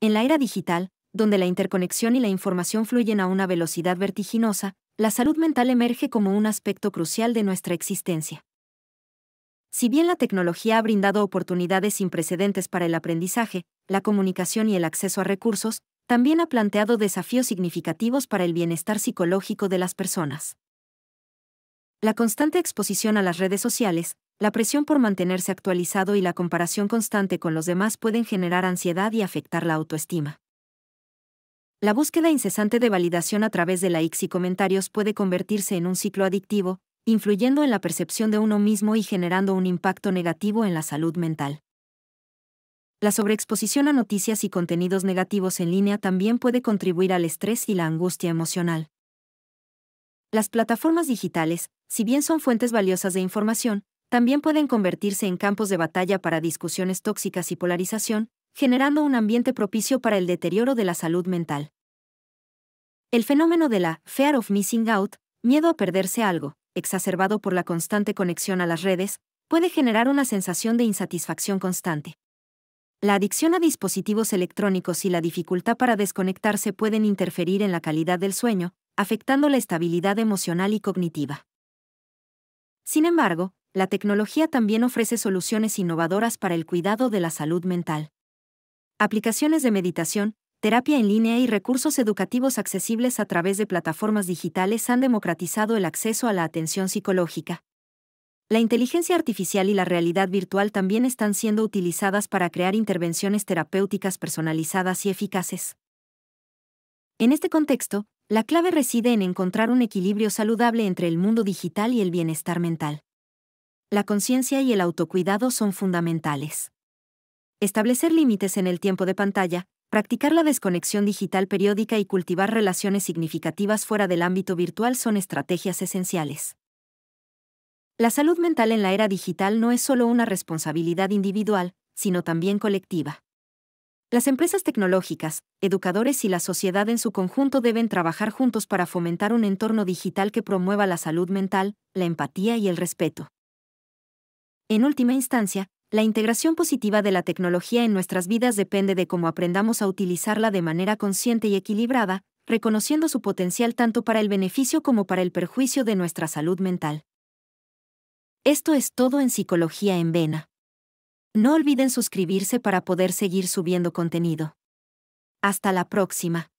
En la era digital, donde la interconexión y la información fluyen a una velocidad vertiginosa, la salud mental emerge como un aspecto crucial de nuestra existencia. Si bien la tecnología ha brindado oportunidades sin precedentes para el aprendizaje, la comunicación y el acceso a recursos, también ha planteado desafíos significativos para el bienestar psicológico de las personas. La constante exposición a las redes sociales, la presión por mantenerse actualizado y la comparación constante con los demás pueden generar ansiedad y afectar la autoestima. La búsqueda incesante de validación a través de likes y comentarios puede convertirse en un ciclo adictivo, influyendo en la percepción de uno mismo y generando un impacto negativo en la salud mental. La sobreexposición a noticias y contenidos negativos en línea también puede contribuir al estrés y la angustia emocional. Las plataformas digitales, si bien son fuentes valiosas de información, también pueden convertirse en campos de batalla para discusiones tóxicas y polarización, generando un ambiente propicio para el deterioro de la salud mental. El fenómeno de la fear of missing out, miedo a perderse algo, exacerbado por la constante conexión a las redes, puede generar una sensación de insatisfacción constante. La adicción a dispositivos electrónicos y la dificultad para desconectarse pueden interferir en la calidad del sueño, afectando la estabilidad emocional y cognitiva. Sin embargo, la tecnología también ofrece soluciones innovadoras para el cuidado de la salud mental. Aplicaciones de meditación, terapia en línea y recursos educativos accesibles a través de plataformas digitales han democratizado el acceso a la atención psicológica. La inteligencia artificial y la realidad virtual también están siendo utilizadas para crear intervenciones terapéuticas personalizadas y eficaces. En este contexto, la clave reside en encontrar un equilibrio saludable entre el mundo digital y el bienestar mental la conciencia y el autocuidado son fundamentales. Establecer límites en el tiempo de pantalla, practicar la desconexión digital periódica y cultivar relaciones significativas fuera del ámbito virtual son estrategias esenciales. La salud mental en la era digital no es solo una responsabilidad individual, sino también colectiva. Las empresas tecnológicas, educadores y la sociedad en su conjunto deben trabajar juntos para fomentar un entorno digital que promueva la salud mental, la empatía y el respeto. En última instancia, la integración positiva de la tecnología en nuestras vidas depende de cómo aprendamos a utilizarla de manera consciente y equilibrada, reconociendo su potencial tanto para el beneficio como para el perjuicio de nuestra salud mental. Esto es todo en Psicología en Vena. No olviden suscribirse para poder seguir subiendo contenido. Hasta la próxima.